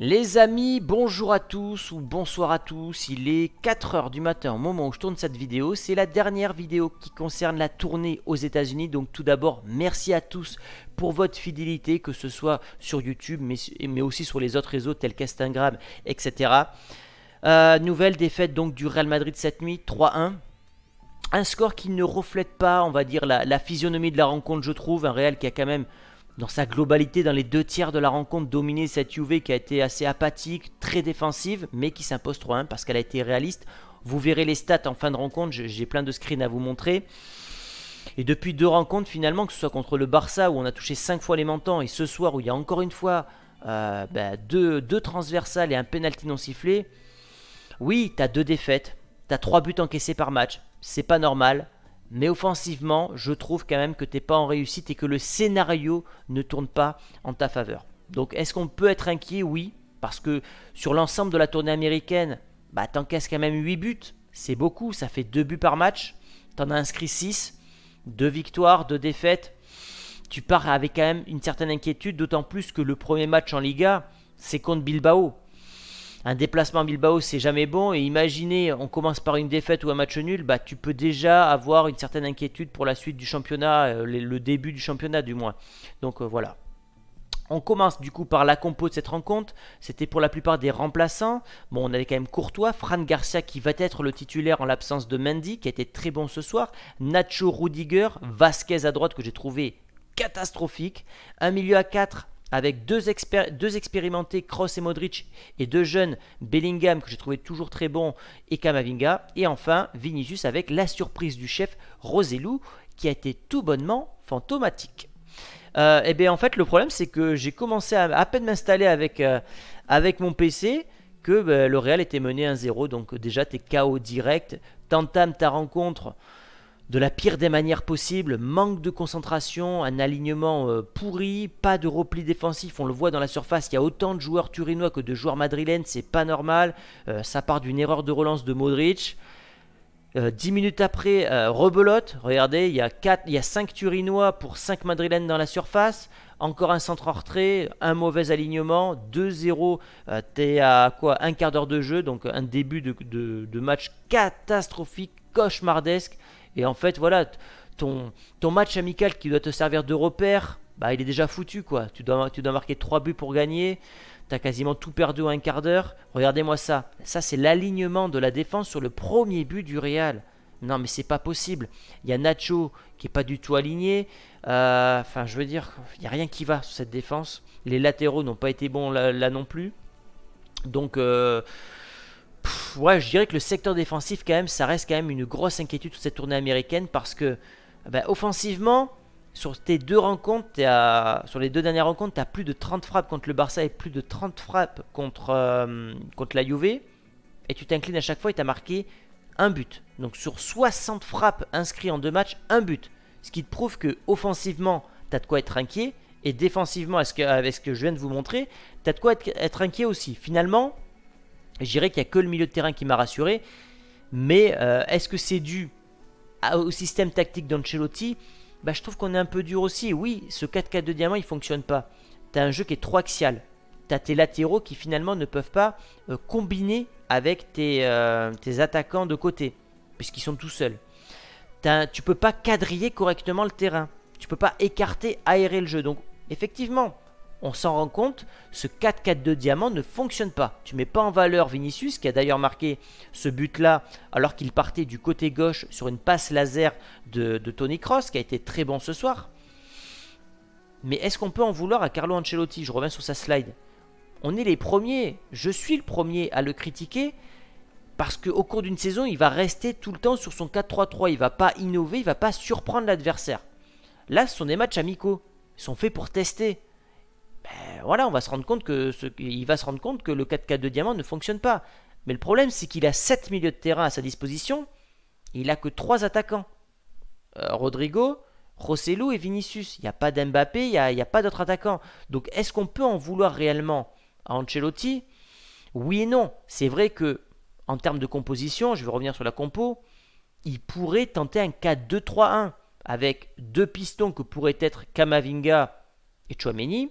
Les amis, bonjour à tous ou bonsoir à tous, il est 4h du matin au moment où je tourne cette vidéo, c'est la dernière vidéo qui concerne la tournée aux états unis donc tout d'abord merci à tous pour votre fidélité, que ce soit sur YouTube mais, aussi sur les autres réseaux tels qu'Instagram, etc. Euh, nouvelle défaite donc du Real Madrid cette nuit, 3-1. Un score qui ne reflète pas, on va dire, la, la, physionomie de la rencontre, je trouve. Un Real qui a quand même dans sa globalité, dans les deux tiers de la rencontre, dominer cette UV qui a été assez apathique, très défensive, mais qui s'impose 3-1 parce qu'elle a été réaliste. Vous verrez les stats en fin de rencontre, j'ai plein de screens à vous montrer. Et depuis deux rencontres, finalement, que ce soit contre le Barça où on a touché cinq fois les mentants, et ce soir où il y a encore une fois euh, ben, deux, transversales et un penalty non sifflé, oui, t'as deux défaites, t'as trois buts encaissés par match, c'est pas normal. Mais offensivement, je trouve quand même que t'es pas en réussite et que le scénario ne tourne pas en ta faveur. Donc est-ce qu'on peut être inquiet Oui, parce que sur l'ensemble de la tournée américaine, bah t'encaisses quand même 8 buts, c'est beaucoup, ça fait 2 buts par match, t'en as inscrit 6, 2 victoires, 2 défaites, tu pars avec quand même une certaine inquiétude, d'autant plus que le premier match en Liga, c'est contre Bilbao un déplacement à Bilbao, c'est jamais bon. Et imaginez, on commence par une défaite ou un match nul, bah, tu peux déjà avoir une certaine inquiétude pour la suite du championnat, euh, le début du championnat du moins. Donc euh, voilà. On commence du coup par la compo de cette rencontre. C'était pour la plupart des remplaçants. Bon, on avait quand même Courtois, Fran Garcia qui va être le titulaire en l'absence de Mendy, qui a été très bon ce soir. Nacho Rudiger, Vasquez à droite que j'ai trouvé catastrophique. Un milieu à 4 avec deux, deux, expérimentés, Cross et Modric, et deux jeunes, Bellingham, que j'ai trouvé toujours très bon, et Kamavinga. Et enfin, Vinicius avec la surprise du chef, Roselou, qui a été tout bonnement fantomatique. Euh, eh bien en fait, le problème, c'est que j'ai commencé à peine m'installer avec, euh, mon PC que ben, le Real était mené à 0 Donc déjà, t'es KO direct, t'entames ta rencontre de la pire des manières possibles, manque de concentration, un alignement euh, pourri, pas de repli défensif, on le voit dans la surface, il y a autant de joueurs turinois que de joueurs madrilènes, c'est pas normal, euh, ça part d'une erreur de relance de Modric. Euh, dix 10 minutes après, rebelote, regardez, il y, a quatre, il y a 5 turinois pour 5 madrilènes dans la surface, encore un centre en retrait, un mauvais alignement, 2-0, t'es à quoi Un quart d'heure de jeu, donc un début de match catastrophique, cauchemardesque, et en fait, voilà, ton, ton match amical qui doit te servir de repère, bah, il est déjà foutu, quoi. Tu dois, tu dois marquer 3 buts pour gagner. T'as quasiment tout perdu en un quart d'heure. Regardez-moi ça. Ça, c'est l'alignement de la défense sur le premier but du Real. Non, mais c'est pas possible. Il y a Nacho qui est pas du tout aligné. Euh, enfin, je veux dire, il n'y a rien qui va sur cette défense. Les latéraux n'ont pas été bons là, là non plus. Donc, euh, ouais, je dirais que le secteur défensif, quand même, ça reste quand même une grosse inquiétude sur cette tournée américaine parce que, bah, offensivement, sur tes deux rencontres, sur les deux dernières rencontres, tu as plus de 30 frappes contre le Barça et plus de 30 frappes contre, euh, contre la Juve. Et tu t'inclines à chaque fois et tu as marqué un but. Donc sur 60 frappes inscrites en deux matchs, un but. Ce qui te prouve que offensivement, tu as de quoi être inquiet. Et défensivement, avec ce que je viens de vous montrer, tu de quoi être inquiet aussi. Finalement, je dirais qu'il n'y a que le milieu de terrain qui m'a rassuré. Mais euh, est-ce que c'est dû au système tactique d'Ancelotti bah, Je trouve qu'on est un peu dur aussi. Oui, ce 4-4 de diamant, il ne fonctionne pas. Tu as un jeu qui est trop axial. Tu as tes latéraux qui finalement ne peuvent pas euh, combiner avec euh, tes, attaquants de côté, puisqu'ils sont tout seuls. Tu tu peux pas quadriller correctement le terrain. Tu peux pas écarter, aérer le jeu. Donc effectivement, on s'en rend compte, ce 4-4-2 diamant ne fonctionne pas. Tu mets pas en valeur Vinicius, qui a d'ailleurs marqué ce but-là, alors qu'il partait du côté gauche sur une passe laser de, Tony Cross, qui a été très bon ce soir. Mais est-ce qu'on peut en vouloir à Carlo Ancelotti Je reviens sur sa slide. On est les premiers, je suis le premier à le critiquer, parce qu'au cours d'une saison, il va rester tout le temps sur son 4-3-3. Il va pas innover, il va pas surprendre l'adversaire. Là, ce sont des matchs amicaux. Ils sont faits pour tester voilà, on va se rendre compte que il va se rendre compte que le 4 4 de diamant ne fonctionne pas. Mais le problème, c'est qu'il a 7 milieux de terrain à sa disposition. il a que 3 attaquants. Euh, Rodrigo, Rossellou et Vinicius. Il n'y a pas d'Mbappé, il n'y a, pas d'autres attaquants. Donc est-ce qu'on peut en vouloir réellement à Ancelotti Oui et non. C'est vrai que en termes de composition, je vais revenir sur la compo, il pourrait tenter un 4-2-3-1 avec deux pistons que pourraient être Kamavinga et Chouameni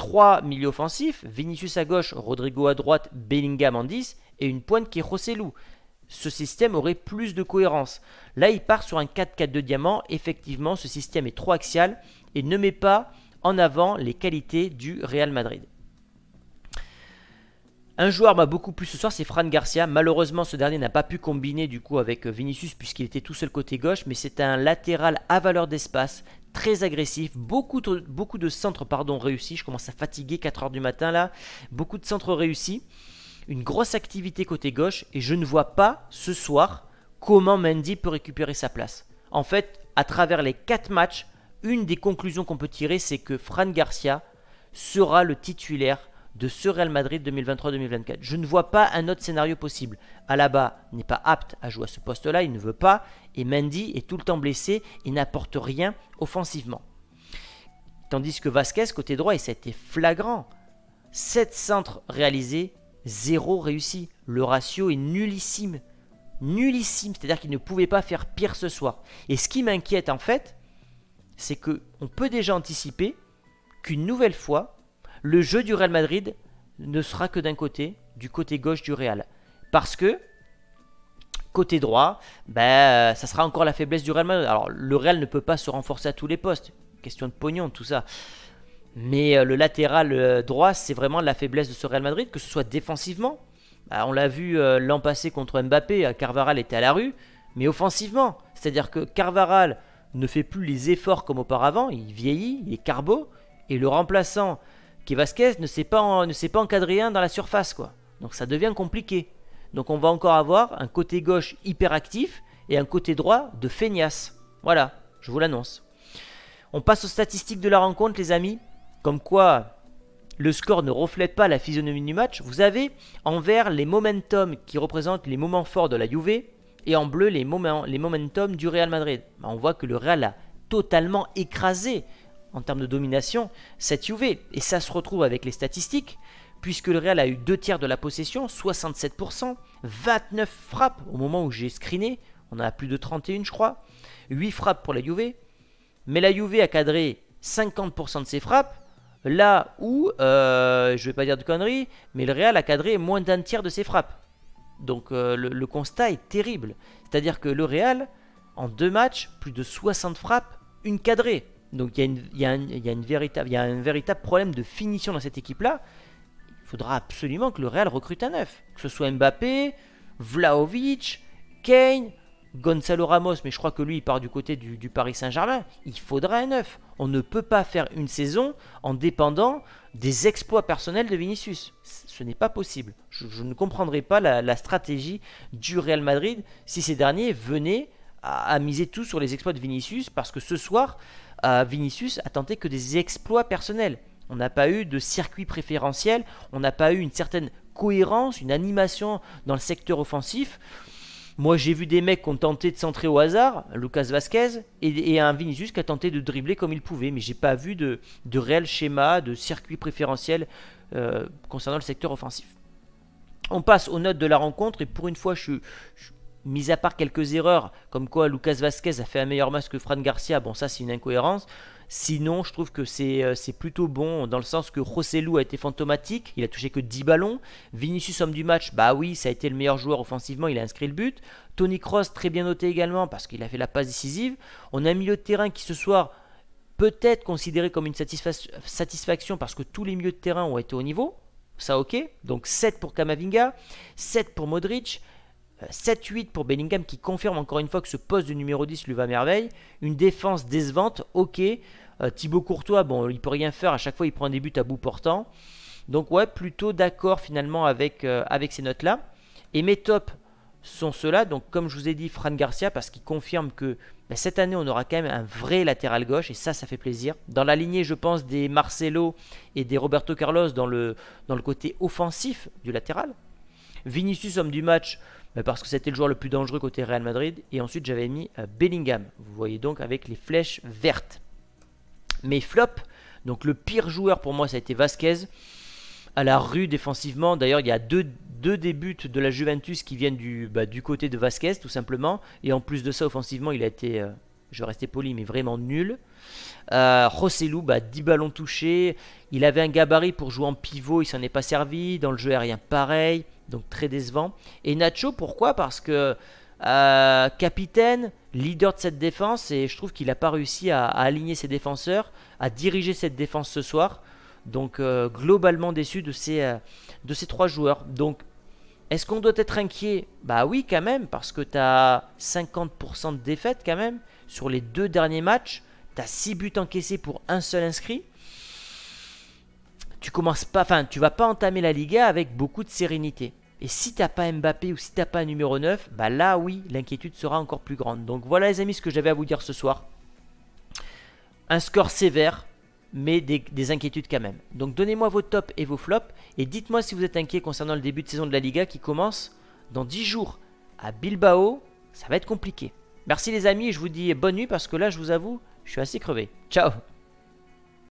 3 milieux offensifs, Vinicius à gauche, Rodrigo à droite, Bellingham en 10 et une pointe qui est Rossellou. Ce système aurait plus de cohérence. Là, il part sur un 4-4 de diamant. Effectivement, ce système est trop axial et ne met pas en avant les qualités du Real Madrid. Un joueur m'a beaucoup plu ce soir, c'est Fran Garcia. Malheureusement, ce dernier n'a pas pu combiner du coup avec euh, Vinicius puisqu'il était tout seul côté gauche, mais c'est un latéral à valeur d'espace, très agressif, beaucoup, beaucoup de centres pardon, réussis, je commence à fatiguer 4h du matin là, beaucoup de centres réussis, une grosse activité côté gauche et je ne vois pas ce soir comment Mendy peut récupérer sa place. En fait, à travers les 4 matchs, une des conclusions qu'on peut tirer c'est que Fran Garcia sera le titulaire de ce Real Madrid 2023-2024. Je ne vois pas un autre scénario possible. Alaba n'est pas apte à jouer à ce poste-là, il ne veut pas, et Mendy est tout le temps blessé et n'apporte rien offensivement. Tandis que Vasquez, côté droit, et ça a été flagrant, 7 centres réalisés, 0 réussi. Le ratio est nullissime. Nullissime, c'est-à-dire qu'il ne pouvait pas faire pire ce soir. Et ce qui m'inquiète en fait, c'est que on peut déjà anticiper qu'une nouvelle fois, le jeu du Real Madrid ne sera que d'un côté, du côté gauche du Real. Parce que, côté droit, ben, euh, ça sera encore la faiblesse du Real Madrid. Alors, le Real ne peut pas se renforcer à tous les postes. Question de pognon, tout ça. Mais euh, le latéral euh, droit, c'est vraiment la faiblesse de ce Real Madrid, que ce soit défensivement. Bah, on l'a vu l'an passé contre Mbappé, Carvaral était à la rue. Mais offensivement, c'est-à-dire que Carvaral ne fait plus les efforts comme auparavant, il vieillit, il est carbo. Et le remplaçant Vasquez ne sait pas, encadré encadrer un dans la surface, quoi. Donc ça devient compliqué. Donc on va encore avoir un côté gauche hyperactif et un côté droit de feignasse. Voilà, je vous l'annonce. On passe aux statistiques de la rencontre, les amis. Comme quoi, le score ne reflète pas la physionomie du match. Vous avez en vert les momentum qui représentent les moments forts de la Juve et en bleu les, moments, les momentum du Real Madrid. Bah, on voit que le Real a totalement écrasé en termes de domination cette UV. Et ça se retrouve avec les statistiques, puisque le Real a eu deux tiers de la possession, 67%, 29 frappes au moment où j'ai screené, on en a plus de 31 je crois, 8 frappes pour la UV. Mais la UV a cadré 50% de ses frappes, là où, euh, je ne vais pas dire de conneries, mais le Real a cadré moins d'un tiers de ses frappes. Donc euh, le, constat est terrible. C'est-à-dire que le Real, en deux matchs, plus de 60 frappes, une cadrée. Donc il y, a un véritable problème de finition dans cette équipe-là. Il faudra absolument que le Real recrute un neuf. Que ce soit Mbappé, Vlaovic, Kane, Gonzalo Ramos, mais je crois que lui il part du côté du, Paris Saint-Germain. Il faudra un neuf. On ne peut pas faire une saison en dépendant des exploits personnels de Vinicius. Ce n'est pas possible. Je, ne comprendrai pas la, stratégie du Real Madrid si ces derniers venaient à miser tout sur les exploits de Vinicius parce que ce soir... Vinicius a tenté que des exploits personnels. On n'a pas eu de circuit préférentiel, on n'a pas eu une certaine cohérence, une animation dans le secteur offensif. Moi, j'ai vu des mecs qui ont tenté de centrer au hasard, Lucas Vasquez, et, un Vinicius qui a tenté de dribbler comme il pouvait, mais j'ai pas vu de, réel schéma, de circuit préférentiel euh, concernant le secteur offensif. On passe aux notes de la rencontre, et pour une fois, je, je mis à part quelques erreurs, comme quoi Lucas Vasquez a fait un meilleur match que Fran Garcia, bon ça c'est une incohérence. Sinon, je trouve que c'est euh, plutôt bon dans le sens que Rossellou a été fantomatique, il a touché que 10 ballons. Vinicius, homme du match, bah oui, ça a été le meilleur joueur offensivement, il a inscrit le but. Tony Cross, très bien noté également parce qu'il a fait la passe décisive. On a un milieu de terrain qui ce soir peut-être considéré comme une satisfaction parce que tous les milieux de terrain ont été au niveau. Ça ok, donc 7 pour Kamavinga, 7 pour Modric, 7-8 pour Bellingham qui confirme encore une fois que ce poste de numéro 10 lui va merveille. Une défense décevante, ok. Euh, Thibaut Courtois, bon, il peut rien faire, à chaque fois il prend des buts à bout portant. Donc ouais, plutôt d'accord finalement avec, euh, avec ces notes-là. Et mes tops sont ceux-là. Donc comme je vous ai dit, Fran Garcia, parce qu'il confirme que bah, cette année, on aura quand même un vrai latéral gauche. Et ça, ça fait plaisir. Dans la lignée, je pense, des Marcelo et des Roberto Carlos dans le, dans le côté offensif du latéral. Vinicius, homme du match, euh, parce que c'était le joueur le plus dangereux côté Real Madrid. Et ensuite, j'avais mis euh, Bellingham. Vous voyez donc avec les flèches vertes. Mais flop. donc le pire joueur pour moi, ça a été Vasquez. À la rue défensivement, d'ailleurs, il y a deux, deux débuts de la Juventus qui viennent du, bah, du côté de Vasquez, tout simplement. Et en plus de ça, offensivement, il a été euh, je vais rester poli, mais vraiment nul. Euh, Rossellou, bah, 10 ballons touchés. Il avait un gabarit pour jouer en pivot, il s'en est pas servi. Dans le jeu aérien, pareil. Donc très décevant. Et Nacho, pourquoi Parce que euh, capitaine, leader de cette défense, et je trouve qu'il n'a pas réussi à, aligner ses défenseurs, à diriger cette défense ce soir. Donc euh, globalement déçu de ces, euh, de ces trois joueurs. Donc est-ce qu'on doit être inquiet Bah oui quand même, parce que tu as 50% de défaite quand même sur les deux derniers matchs, tu as 6 buts encaissés pour un seul inscrit. Tu commences pas, tu vas pas entamer la Liga avec beaucoup de sérénité. Et si t'as pas Mbappé ou si t'as pas un numéro 9, bah là oui, l'inquiétude sera encore plus grande. Donc voilà les amis ce que j'avais à vous dire ce soir. Un score sévère, mais des, des, inquiétudes quand même. Donc donnez-moi vos tops et vos flops et dites-moi si vous êtes inquiet concernant le début de saison de la Liga qui commence dans 10 jours à Bilbao. Ça va être compliqué. Merci les amis, je vous dis bonne nuit parce que là, je vous avoue, je suis assez crevé. Ciao